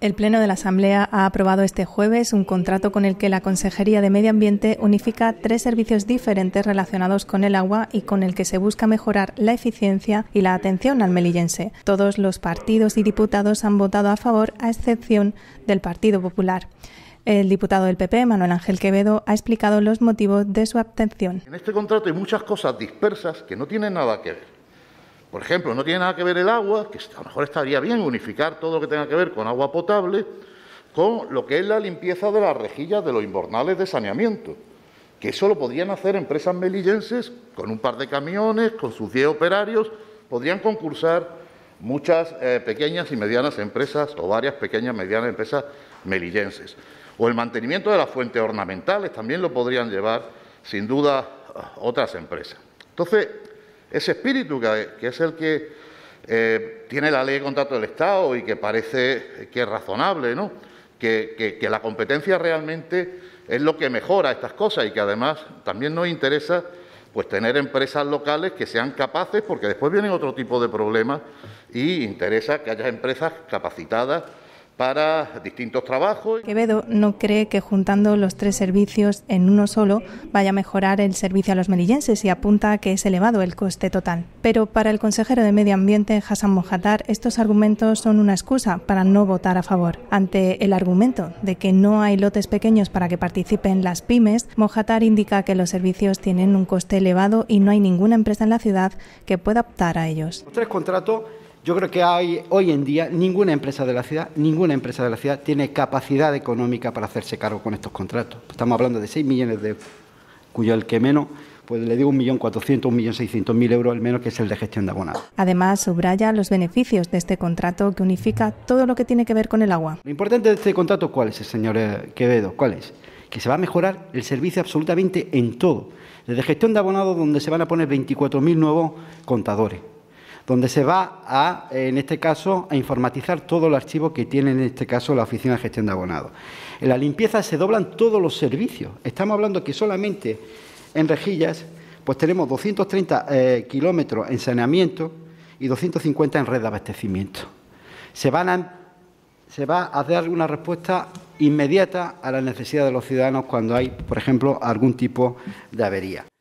El Pleno de la Asamblea ha aprobado este jueves un contrato con el que la Consejería de Medio Ambiente unifica tres servicios diferentes relacionados con el agua y con el que se busca mejorar la eficiencia y la atención al melillense. Todos los partidos y diputados han votado a favor, a excepción del Partido Popular. El diputado del PP, Manuel Ángel Quevedo, ha explicado los motivos de su abstención. En este contrato hay muchas cosas dispersas que no tienen nada que ver por ejemplo, no tiene nada que ver el agua, que a lo mejor estaría bien unificar todo lo que tenga que ver con agua potable, con lo que es la limpieza de las rejillas de los invernales de saneamiento, que eso lo podrían hacer empresas melillenses con un par de camiones, con sus 10 operarios, podrían concursar muchas eh, pequeñas y medianas empresas o varias pequeñas y medianas empresas melillenses. O el mantenimiento de las fuentes ornamentales también lo podrían llevar, sin duda, otras empresas. Entonces, ese espíritu que, es el que eh, tiene la ley de contrato del Estado y que parece que es razonable, ¿no? Que, que, la competencia realmente es lo que mejora estas cosas y que además también nos interesa pues tener empresas locales que sean capaces, porque después vienen otro tipo de problemas y interesa que haya empresas capacitadas para distintos trabajos. Quevedo no cree que juntando los tres servicios en uno solo vaya a mejorar el servicio a los melillenses y apunta que es elevado el coste total. Pero para el consejero de Medio Ambiente, Hassan Mojatar, estos argumentos son una excusa para no votar a favor. Ante el argumento de que no hay lotes pequeños para que participen las pymes, Mojatar indica que los servicios tienen un coste elevado y no hay ninguna empresa en la ciudad que pueda optar a ellos. Los tres contratos yo creo que hay, hoy en día ninguna empresa de la ciudad, ninguna empresa de la ciudad tiene capacidad económica para hacerse cargo con estos contratos. Estamos hablando de 6 millones de euros, cuyo el que menos pues le digo 1.400.000, mil euros al menos, que es el de gestión de abonados. Además, subraya los beneficios de este contrato que unifica todo lo que tiene que ver con el agua. Lo importante de este contrato, ¿cuál es, señor Quevedo? ¿Cuál es? Que se va a mejorar el servicio absolutamente en todo. Desde gestión de abonados, donde se van a poner 24.000 nuevos contadores donde se va a, en este caso, a informatizar todo el archivo que tiene, en este caso, la Oficina de Gestión de Abonados. En la limpieza se doblan todos los servicios. Estamos hablando que solamente en rejillas, pues tenemos 230 eh, kilómetros en saneamiento y 250 en red de abastecimiento. Se van se va a dar una respuesta inmediata a la necesidad de los ciudadanos cuando hay, por ejemplo, algún tipo de avería.